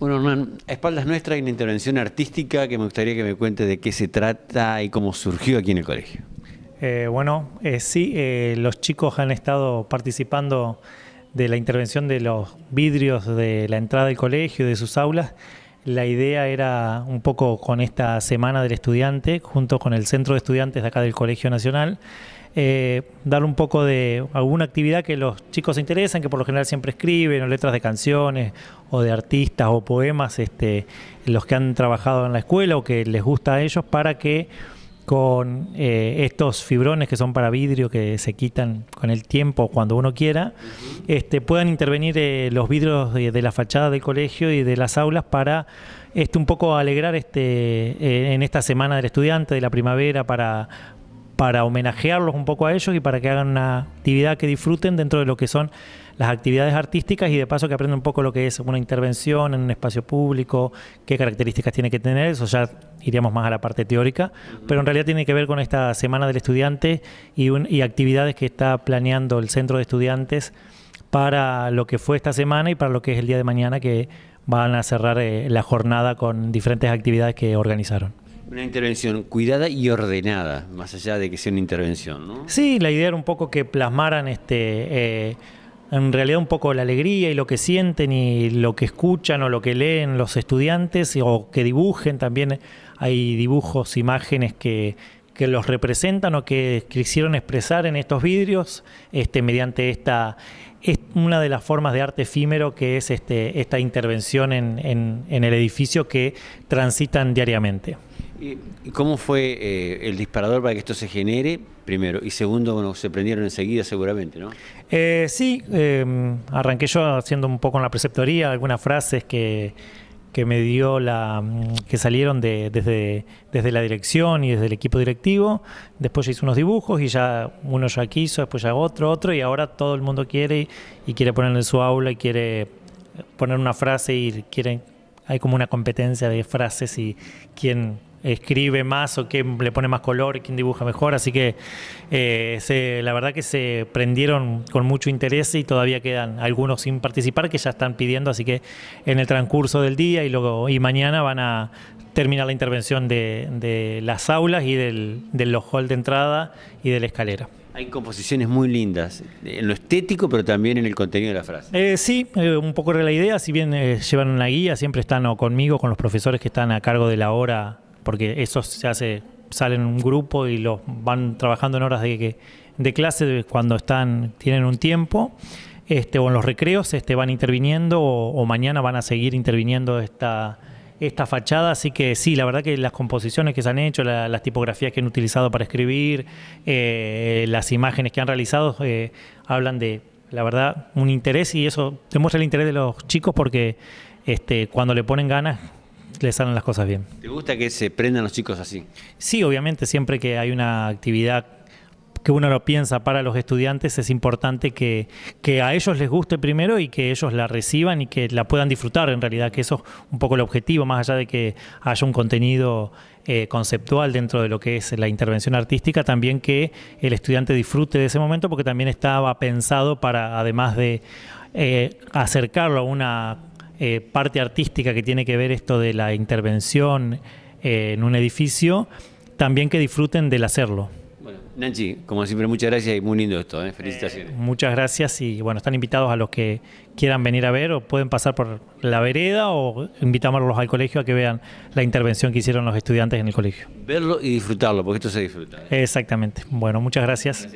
Bueno, Hernán, a espaldas nuestra hay una intervención artística que me gustaría que me cuente de qué se trata y cómo surgió aquí en el colegio. Eh, bueno, eh, sí, eh, los chicos han estado participando de la intervención de los vidrios de la entrada del colegio, y de sus aulas. La idea era un poco con esta semana del estudiante, junto con el Centro de Estudiantes de acá del Colegio Nacional, eh, dar un poco de alguna actividad que los chicos se interesan, que por lo general siempre escriben, o letras de canciones, o de artistas, o poemas, este, los que han trabajado en la escuela o que les gusta a ellos, para que con eh, estos fibrones que son para vidrio que se quitan con el tiempo cuando uno quiera, este, puedan intervenir eh, los vidrios de, la fachada del colegio y de las aulas para este, un poco alegrar este, en esta semana del estudiante, de la primavera, para, para homenajearlos un poco a ellos y para que hagan una actividad que disfruten dentro de lo que son las actividades artísticas y de paso que aprendan un poco lo que es una intervención en un espacio público, qué características tiene que tener, eso ya iríamos más a la parte teórica, pero en realidad tiene que ver con esta semana del estudiante y, actividades que está planeando el centro de estudiantes para lo que fue esta semana y para lo que es el día de mañana que van a cerrar eh, la jornada con diferentes actividades que organizaron. Una intervención cuidada y ordenada, más allá de que sea una intervención, ¿no? Sí, la idea era un poco que plasmaran este, eh, en realidad un poco la alegría y lo que sienten y lo que escuchan o lo que leen los estudiantes o que dibujen. También hay dibujos, imágenes que, que los representan o que quisieron expresar en estos vidrios este, mediante esta es una de las formas de arte efímero que es este, esta intervención en el edificio que transitan diariamente. ¿Cómo fue eh, el disparador para que esto se genere? Primero. Y segundo, bueno, se prendieron enseguida seguramente, ¿no? Eh, sí, em, arranqué yo haciendo un poco en la preceptoría algunas frases que, me dio la. que salieron de, desde, desde la dirección y desde el equipo directivo. Después ya hice unos dibujos y ya uno ya quiso, después ya otro, otro, y ahora todo el mundo quiere y, quiere poner en su aula y quiere poner una frase y quieren. Hay como una competencia de frases y quién escribe más o quién le pone más color, quién dibuja mejor. Así que eh, la verdad que se prendieron con mucho interés y todavía quedan algunos sin participar que ya están pidiendo. Así que en el transcurso del día y, luego, y mañana van a terminar la intervención de, las aulas y del, del hall de entrada y de la escalera. Hay composiciones muy lindas, en lo estético, pero también en el contenido de la frase. Eh, sí, eh, un poco de la idea, si bien llevan una guía, siempre están conmigo, con los profesores que están a cargo de la hora porque eso se hace, salen un grupo y los van trabajando en horas de, de clase cuando están, tienen un tiempo. Este, o en los recreos este, van interviniendo o, mañana van a seguir interviniendo esta, esta fachada, así que sí, la verdad que las composiciones que se han hecho, las tipografías que han utilizado para escribir, eh, las imágenes que han realizado, eh, hablan de, la verdad, un interés y eso demuestra el interés de los chicos porque este, cuando le ponen ganas le salen las cosas bien. ¿Te gusta que se prendan los chicos así? Sí, obviamente, siempre que hay una actividad que uno lo piensa para los estudiantes, es importante que, que, a ellos les guste primero y que ellos la reciban y que la puedan disfrutar en realidad, que eso es un poco el objetivo, más allá de que haya un contenido eh, conceptual dentro de lo que es la intervención artística, también que el estudiante disfrute de ese momento porque también estaba pensado para, además de eh, acercarlo a una eh, parte artística que tiene que ver esto de la intervención eh, en un edificio, también que disfruten del hacerlo. Bueno, Nancy, como siempre, muchas gracias y muy lindo esto. ¿eh? Felicitaciones. muchas gracias y bueno, están invitados a los que quieran venir a ver o pueden pasar por la vereda o invitámoslos al colegio a que vean la intervención que hicieron los estudiantes en el colegio. Verlo y disfrutarlo, porque esto se disfruta. Exactamente. Bueno, muchas gracias.